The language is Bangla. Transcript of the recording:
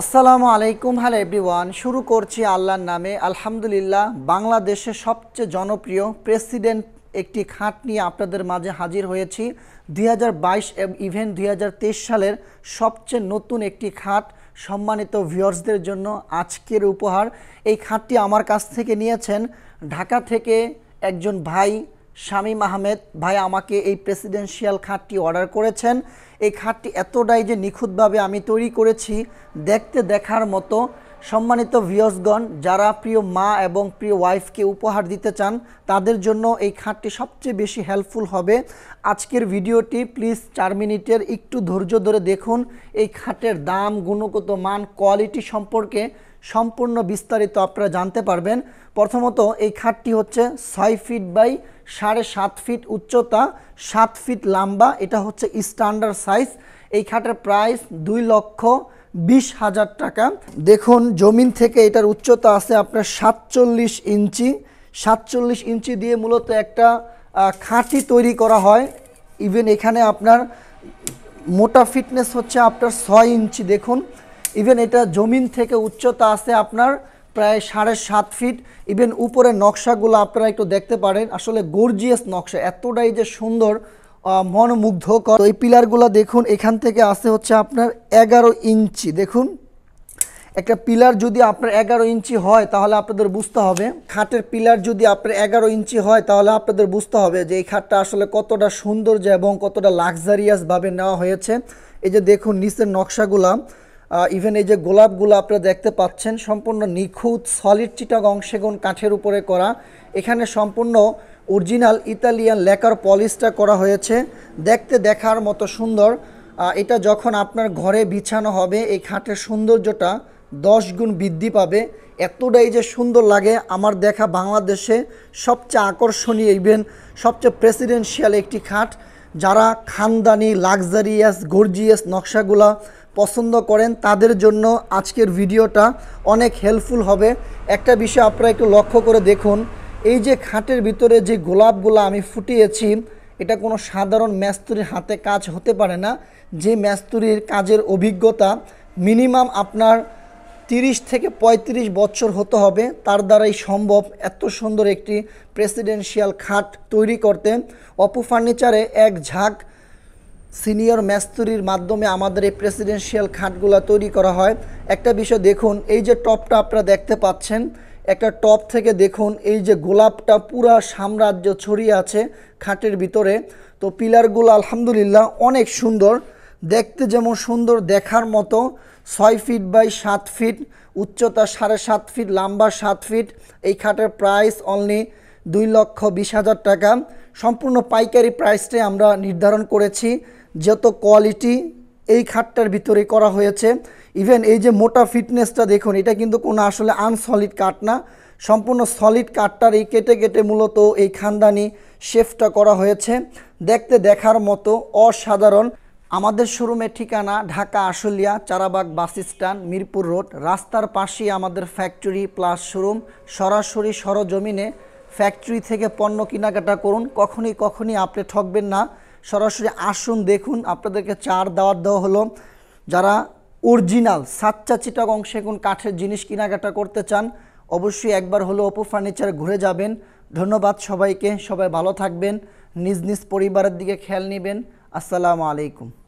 আসসালামু আলাইকুম হ্যালো এভরিওয়ান শুরু করছি আল্লাহর নামে আলহামদুলিল্লাহ বাংলাদেশের সবচেয়ে জনপ্রিয় প্রেসিডেন্ট একটি খাট নিয়ে আপনাদের মাঝে হাজির হয়েছি দুই ইভেন্ট দুই সালের সবচেয়ে নতুন একটি খাট সম্মানিত ভিউয়ার্সদের জন্য আজকের উপহার এই খাটটি আমার কাছ থেকে নিয়েছেন ঢাকা থেকে একজন ভাই শামীম আহমেদ ভাই আমাকে এই প্রেসিডেন্সিয়াল খাটটি অর্ডার করেছেন এই খাটটি এতটাই যে নিখুঁতভাবে আমি তৈরি করেছি দেখতে দেখার মতো সম্মানিত ভিয়সগণ যারা প্রিয় মা এবং প্রিয় ওয়াইফকে উপহার দিতে চান তাদের জন্য এই খাটটি সবচেয়ে বেশি হেল্পফুল হবে আজকের ভিডিওটি প্লিজ চার মিনিটের একটু ধৈর্য ধরে দেখুন এই খাটের দাম গুণগত মান কোয়ালিটি সম্পর্কে সম্পূর্ণ বিস্তারিত আপনারা জানতে পারবেন প্রথমত এই খাটটি হচ্ছে ছয় ফিট বাই সাড়ে সাত ফিট উচ্চতা সাত ফিট লম্বা এটা হচ্ছে স্ট্যান্ডার্ড সাইজ এই খাটের প্রাইস দুই লক্ষ বিশ হাজার টাকা দেখুন জমিন থেকে এটার উচ্চতা আছে আপনার সাতচল্লিশ ইঞ্চি সাতচল্লিশ ইঞ্চি দিয়ে মূলত একটা খাঁটি তৈরি করা হয় ইভেন এখানে আপনার মোটা ফিটনেস হচ্ছে আপনার ছয় ইঞ্চি দেখুন ইভেন এটা জমিন থেকে উচ্চতা আছে আপনার প্রায় সাড়ে সাত ফিট ইভেন উপরে নকশাগুলো আপনারা একটু দেখতে পারেন আসলে গর্জিয়াস নকশা এতটাই যে সুন্দর মনমুগ্ধকর এই পিলারগুলো দেখুন এখান থেকে আসে হচ্ছে আপনার এগারো ইঞ্চি দেখুন একটা পিলার যদি আপনার এগারো ইঞ্চি হয় তাহলে আপনাদের বুঝতে হবে খাটের পিলার যদি আপনার এগারো ইঞ্চি হয় তাহলে আপনাদের বুঝতে হবে যে এই খাটটা আসলে কতটা সৌন্দর্য এবং কতটা লাক্সারিয়াসভাবে নেওয়া হয়েছে এই যে দেখুন নিচের নকশাগুলা ইভেন এই যে গোলাপগুলো আপনারা দেখতে পাচ্ছেন সম্পূর্ণ নিখুঁত সলিড চিটাগং সেগুন কাঠের উপরে করা এখানে সম্পূর্ণ অরিজিনাল ইতালিয়ান লেকার পলিশটা করা হয়েছে দেখতে দেখার মতো সুন্দর এটা যখন আপনার ঘরে বিছানো হবে এই খাটের সৌন্দর্যটা দশ গুণ বৃদ্ধি পাবে এতটাই যে সুন্দর লাগে আমার দেখা বাংলাদেশে সবচেয়ে আকর্ষণীয় ইভেন্ট সবচেয়ে প্রেসিডেন্সিয়াল একটি খাট যারা খানদানি লাক্সারিয়াস গর্জিয়াস নকশাগুলা পছন্দ করেন তাদের জন্য আজকের ভিডিওটা অনেক হেল্পফুল হবে একটা বিষয় আপনারা একটু লক্ষ্য করে দেখুন এই যে খাটের ভিতরে যে গোলাপগুলো আমি ফুটিয়েছি এটা কোনো সাধারণ ম্যাস্তুরির হাতে কাজ হতে পারে না যে ম্যাস্তুরির কাজের অভিজ্ঞতা মিনিমাম আপনার তিরিশ থেকে ৩৫ বছর হতে হবে তার দ্বারাই সম্ভব এত সুন্দর একটি প্রেসিডেন্সিয়াল খাট তৈরি করতে অপু ফার্নিচারে এক ঝাঁক সিনিয়র ম্যাস্তুরির মাধ্যমে আমাদের এই প্রেসিডেন্সিয়াল খাটগুলো তৈরি করা হয় একটা বিষয় দেখুন এই যে টপটা আপনারা দেখতে পাচ্ছেন একটা টপ থেকে দেখুন এই যে গোলাপটা পুরা সাম্রাজ্য ছড়িয়ে আছে খাটের ভিতরে তো পিলারগুলো আলহামদুলিল্লাহ অনেক সুন্দর দেখতে যেমন সুন্দর দেখার মতো ছয় ফিট বাই সাত ফিট উচ্চতা সাড়ে সাত ফিট লম্বা সাত ফিট এই খাটের প্রাইস অনলি দুই লক্ষ বিশ হাজার টাকা সম্পূর্ণ পাইকারি প্রাইসটাই আমরা নির্ধারণ করেছি যত কোয়ালিটি এই খাটটার ভিতরে করা হয়েছে ইভেন এই যে মোটা ফিটনেসটা দেখুন এটা কিন্তু কোনো আসলে আনসলিড কাট না সম্পূর্ণ সলিড কাটটার এই কেটে কেটে মূলত এই খানদানি শেফটা করা হয়েছে দেখতে দেখার মতো অসাধারণ আমাদের শোরুমের ঠিকানা Dhaka Ashulia Charabag bus stand Mirpur road রাস্তার পাশেই আমাদের ফ্যাক্টরি প্লাস শোরুম সরাসরি সরজমিনে ফ্যাক্টরি থেকে পণ্য কেনাকাটা করুন কখনই কখনই আপনি ঠকবেন না সরাসরি আসুন দেখুন আপনাদেরকে চার দাওয়াত দেওয়া হলো যারা অরিজিনাল সাচ্চা অংশে কোন কাঠের জিনিস কেনাকাটা করতে চান অবশ্যই একবার হলো অপু ফার্নিচার ঘুরে যাবেন ধন্যবাদ সবাইকে সবাই ভালো থাকবেন নিজ নিজ পরিবারের দিকে খেয়াল নেবেন আসসালামু আলাইকুম